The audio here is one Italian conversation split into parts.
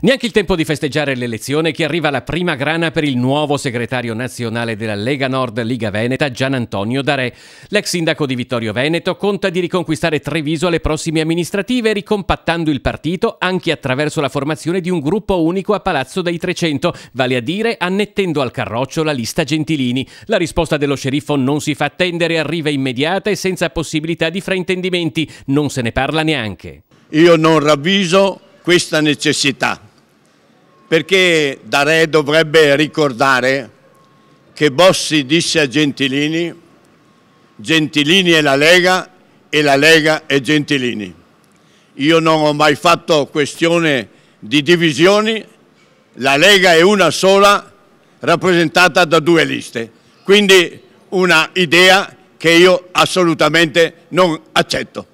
Neanche il tempo di festeggiare l'elezione che arriva la prima grana per il nuovo segretario nazionale della Lega Nord Liga Veneta, Gian Antonio Dare. L'ex sindaco di Vittorio Veneto conta di riconquistare Treviso alle prossime amministrative ricompattando il partito anche attraverso la formazione di un gruppo unico a Palazzo dei 300, vale a dire annettendo al carroccio la lista Gentilini. La risposta dello sceriffo non si fa attendere, arriva immediata e senza possibilità di fraintendimenti, non se ne parla neanche. Io non ravviso questa necessità perché Dare dovrebbe ricordare che Bossi disse a Gentilini Gentilini è la Lega e la Lega è Gentilini. Io non ho mai fatto questione di divisioni, la Lega è una sola rappresentata da due liste, quindi una idea che io assolutamente non accetto.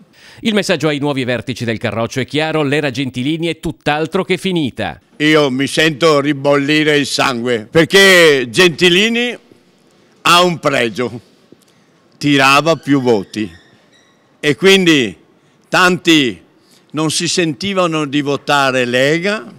Il messaggio ai nuovi vertici del Carroccio è chiaro, l'era Gentilini è tutt'altro che finita. Io mi sento ribollire il sangue perché Gentilini ha un pregio, tirava più voti e quindi tanti non si sentivano di votare Lega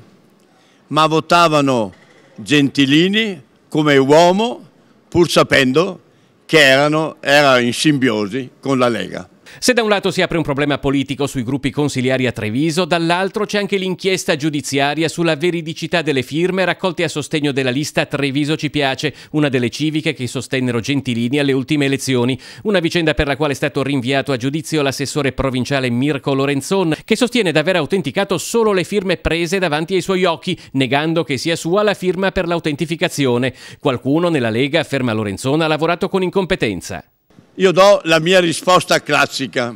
ma votavano Gentilini come uomo pur sapendo che erano, era in simbiosi con la Lega. Se da un lato si apre un problema politico sui gruppi consiliari a Treviso, dall'altro c'è anche l'inchiesta giudiziaria sulla veridicità delle firme raccolte a sostegno della lista Treviso ci piace, una delle civiche che sostennero Gentilini alle ultime elezioni, una vicenda per la quale è stato rinviato a giudizio l'assessore provinciale Mirko Lorenzon, che sostiene di aver autenticato solo le firme prese davanti ai suoi occhi, negando che sia sua la firma per l'autentificazione. Qualcuno nella Lega, afferma Lorenzon, ha lavorato con incompetenza. Io do la mia risposta classica.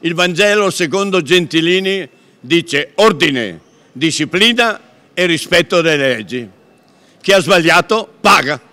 Il Vangelo secondo Gentilini dice ordine, disciplina e rispetto delle leggi. Chi ha sbagliato paga.